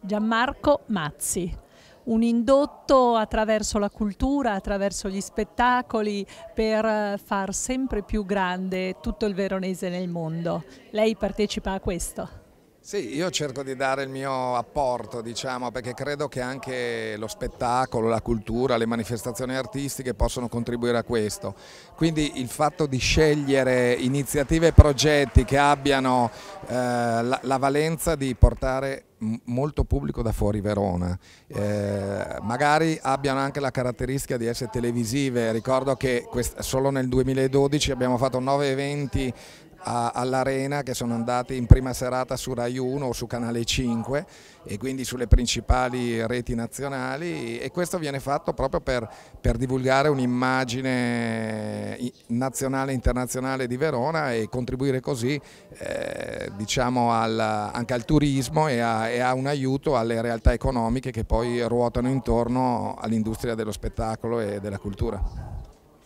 Gianmarco Mazzi un indotto attraverso la cultura, attraverso gli spettacoli per eh, far sempre più grande tutto il veronese nel mondo. Lei partecipa a questo? Sì, io cerco di dare il mio apporto, diciamo, perché credo che anche lo spettacolo, la cultura, le manifestazioni artistiche possono contribuire a questo. Quindi il fatto di scegliere iniziative e progetti che abbiano eh, la, la valenza di portare molto pubblico da fuori Verona, eh, magari abbiano anche la caratteristica di essere televisive, ricordo che solo nel 2012 abbiamo fatto 9 eventi all'Arena che sono andate in prima serata su Rai 1 o su Canale 5 e quindi sulle principali reti nazionali e questo viene fatto proprio per, per divulgare un'immagine eh, nazionale e internazionale di Verona e contribuire così eh, diciamo al, anche al turismo e a, e a un aiuto alle realtà economiche che poi ruotano intorno all'industria dello spettacolo e della cultura.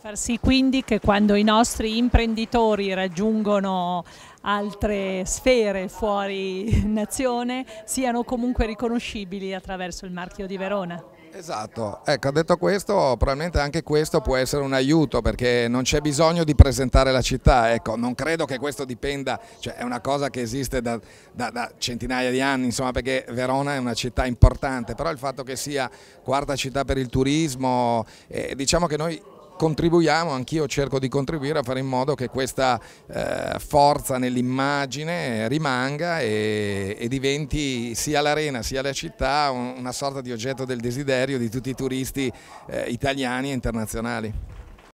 Far sì quindi che quando i nostri imprenditori raggiungono altre sfere fuori nazione siano comunque riconoscibili attraverso il marchio di Verona. Esatto, ecco detto questo probabilmente anche questo può essere un aiuto perché non c'è bisogno di presentare la città, ecco non credo che questo dipenda, cioè è una cosa che esiste da, da, da centinaia di anni insomma perché Verona è una città importante, però il fatto che sia quarta città per il turismo, eh, diciamo che noi contribuiamo, anch'io cerco di contribuire a fare in modo che questa eh, forza nell'immagine rimanga e, e, diventi sia l'arena sia la città un, una sorta di oggetto del desiderio di tutti i turisti eh, italiani e internazionali.